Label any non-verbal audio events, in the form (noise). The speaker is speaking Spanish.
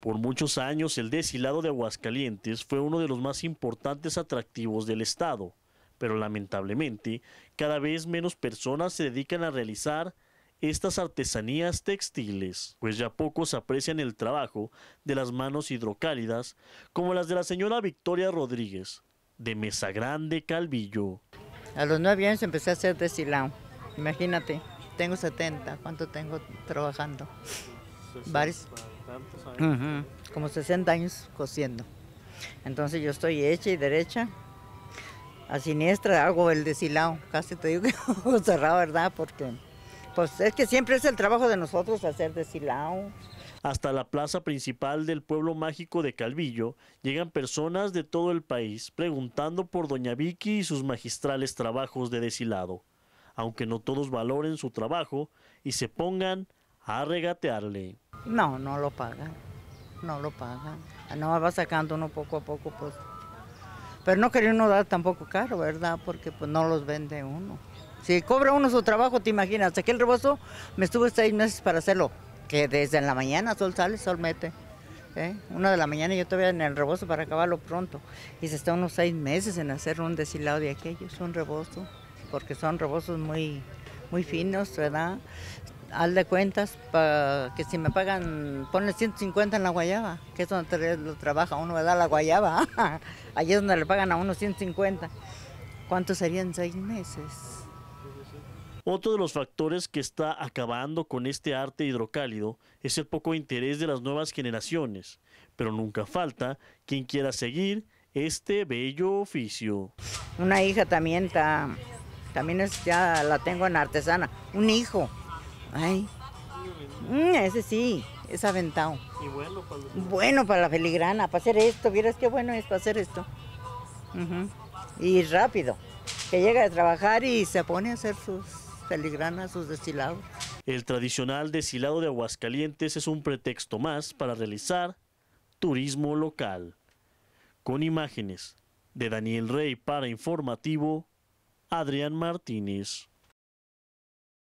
Por muchos años el deshilado de Aguascalientes fue uno de los más importantes atractivos del estado, pero lamentablemente cada vez menos personas se dedican a realizar estas artesanías textiles, pues ya pocos aprecian el trabajo de las manos hidrocálidas como las de la señora Victoria Rodríguez, de Mesa Grande Calvillo. A los nueve años empecé a hacer deshilado, imagínate, tengo 70, ¿cuánto tengo trabajando? Pues, Como 60 años cosiendo. Entonces yo estoy hecha y derecha. A siniestra hago el deshilado, casi te digo que (laughs) cerrado, ¿verdad? Porque pues es que siempre es el trabajo de nosotros hacer deshilado. Hasta la plaza principal del pueblo mágico de Calvillo llegan personas de todo el país preguntando por Doña Vicky y sus magistrales trabajos de deshilado, aunque no todos valoren su trabajo y se pongan a regatearle. No, no lo pagan, no lo pagan. No va sacando uno poco a poco, pues. Pero no quería uno dar tampoco caro, ¿verdad? Porque pues no los vende uno. Si cobra uno su trabajo, te imaginas, aquí el rebozo me estuve seis meses para hacerlo, que desde la mañana sol sale, sol mete. ¿eh? Una de la mañana yo todavía en el rebozo para acabarlo pronto. Y se está unos seis meses en hacer un deshilado de aquellos, un rebozo, porque son rebozos muy, muy finos, ¿verdad? al de cuentas para que si me pagan, pone 150 en la guayaba, que es donde lo trabaja uno, dar La guayaba. Allí (laughs) es donde le pagan a uno 150. cuántos serían seis meses? Otro de los factores que está acabando con este arte hidrocálido es el poco interés de las nuevas generaciones, pero nunca falta quien quiera seguir este bello oficio. Una hija también está, también es, ya la tengo en artesana, un hijo, Ay, mm, ese sí, es aventado. Y bueno para, la peligrana para hacer esto, vieras qué bueno es para hacer esto. Y rápido, que llega a trabajar y se pone a hacer sus peligranas, sus destilados. El tradicional destilado de Aguascalientes es un pretexto más para realizar turismo local. Con imágenes de Daniel Rey para Informativo, Adrián Martínez.